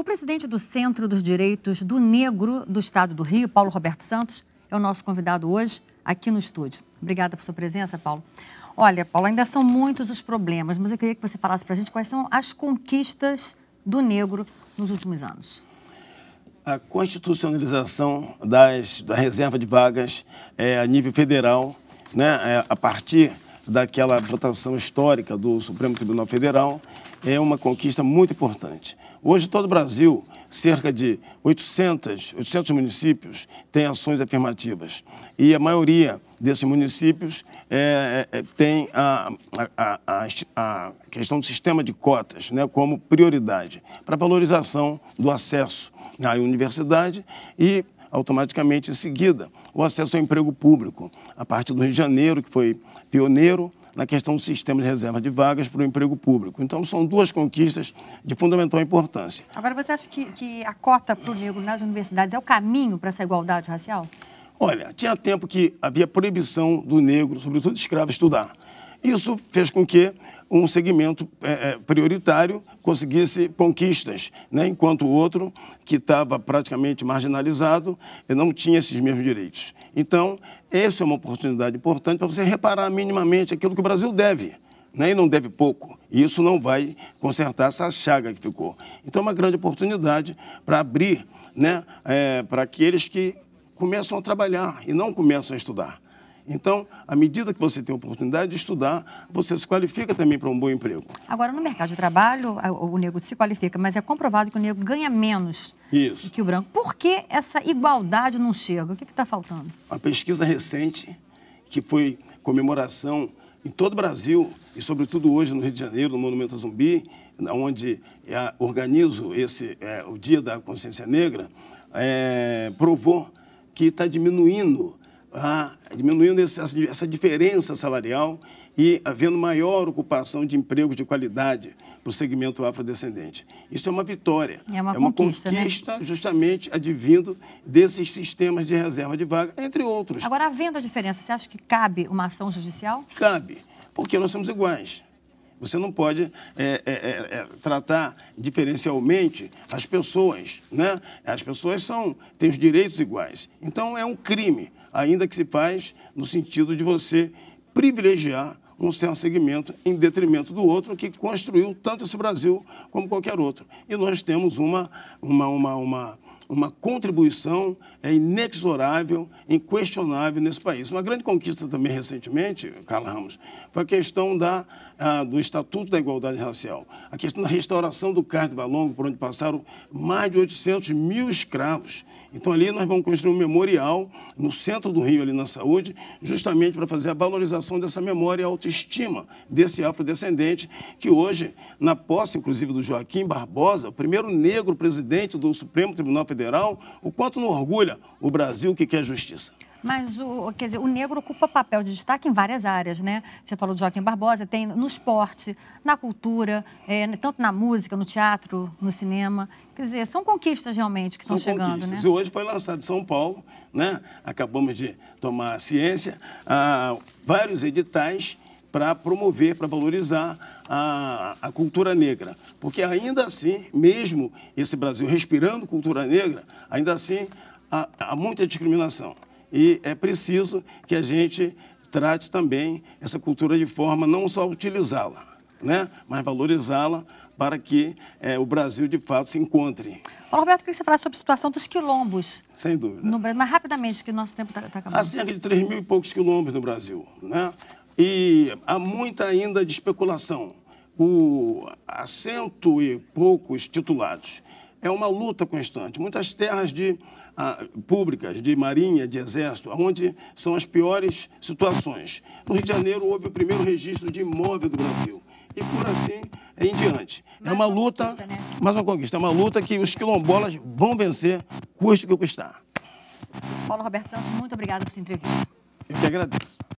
O presidente do Centro dos Direitos do Negro do Estado do Rio, Paulo Roberto Santos, é o nosso convidado hoje aqui no estúdio. Obrigada por sua presença, Paulo. Olha, Paulo, ainda são muitos os problemas, mas eu queria que você falasse para a gente quais são as conquistas do negro nos últimos anos. A constitucionalização das, da reserva de vagas é, a nível federal, né, é, a partir daquela votação histórica do Supremo Tribunal Federal, é uma conquista muito importante. Hoje, todo o Brasil, cerca de 800, 800 municípios têm ações afirmativas. E a maioria desses municípios é, é, é tem a, a, a, a, questão do sistema de cotas né, como prioridade para valorização do acesso à universidade e, automaticamente, em seguida, o acesso ao emprego público. A partir do Rio de Janeiro, que foi pioneiro, na questão do sistema de reserva de vagas para o emprego público. Então, são duas conquistas de fundamental importância. Agora, você acha que, que a cota para o negro nas universidades é o caminho para essa igualdade racial? Olha, tinha tempo que havia proibição do negro, sobretudo escravo, estudar. Isso fez com que um segmento é, é, prioritário conseguisse conquistas, né? enquanto o outro, que estava praticamente marginalizado, não tinha esses mesmos direitos. Então, essa é uma oportunidade importante para você reparar minimamente aquilo que o Brasil deve. Né? e não deve pouco. E isso não vai consertar essa chaga que ficou. Então, é uma grande oportunidade para abrir né? É, para aqueles que começam a trabalhar e não começam a estudar. Então, à medida que você tem a oportunidade de estudar, você se qualifica também para um bom emprego. Agora, no mercado de trabalho, o negro se qualifica, mas é comprovado que o negro ganha menos Isso. do que o branco. Por que essa igualdade não chega? O que está faltando? A pesquisa recente, que foi comemoração em todo o Brasil, e sobretudo hoje no Rio de Janeiro, no Monumento Zumbi, onde é organizo esse, é, o Dia da Consciência Negra, é, provou que está diminuindo ah, diminuindo esse, essa diferença salarial e havendo maior ocupação de empregos de qualidade para o segmento afrodescendente. Isso é uma vitória. É uma, é uma conquista, né? conquista né? justamente advindo desses sistemas de reserva de vaga, entre outros. Agora, havendo a diferença, você acha que cabe uma ação judicial? Cabe, porque nós somos iguais. Você não pode é, é, é, é, tratar diferencialmente as pessoas, né? As pessoas são, têm os direitos iguais. Então, é um crime, ainda que se faz no sentido de você privilegiar um certo segmento em detrimento do outro que construiu tanto esse Brasil como qualquer outro. E nós temos uma, uma, uma, uma uma contribuição é, inexorável, inquestionável nesse país. Uma grande conquista também recentemente, Carla Ramos, foi a questão da, a, ah, do Estatuto da Igualdade Racial, a questão da restauração do Cais de Valongo, por onde passaram mais de 800 mil escravos. Então, ali nós vamos construir um memorial no centro do Rio, ali na saúde, justamente para fazer a valorização dessa memória e autoestima desse afrodescendente, que hoje, na posse, inclusive, do Joaquim Barbosa, o primeiro negro presidente do Supremo Tribunal Federal, Federal, o quanto não orgulha o Brasil que quer justiça. Mas o, quer dizer, o negro ocupa papel de destaque em várias áreas, né? Você falou de Joaquim Barbosa, tem no esporte, na cultura, é, tanto na música, no teatro, no cinema. Quer dizer, são conquistas realmente que são estão chegando, conquistas. né? E hoje foi lançado em São Paulo, né? Acabamos de tomar ciência, ah, vários editais para promover, para valorizar a, a, cultura negra. Porque ainda assim, mesmo esse Brasil respirando cultura negra, ainda assim há, há muita discriminação. E é preciso que a gente trate também essa cultura de forma não só utilizá-la, né? mas valorizá-la para que é, o Brasil de fato se encontre. Ô, Roberto, queria que você falasse sobre a situação dos quilombos. Sem dúvida. No Brasil, mas rapidamente, que o nosso tempo está tá acabando. Há cerca de 3 mil e poucos quilombos no Brasil. Né? E há muita ainda de especulação. O, há cento e poucos titulados. É uma luta constante. Muitas terras de, ah, públicas, de marinha, de exército, onde são as piores situações. No Rio de Janeiro houve o primeiro registro de imóvel do Brasil e por assim é em diante. Mais é uma, uma luta, né? mais uma conquista, é uma luta que os quilombolas vão vencer, custe o que custar. Paulo Roberto Santos, muito obrigado por sua entrevista. Eu que agradeço.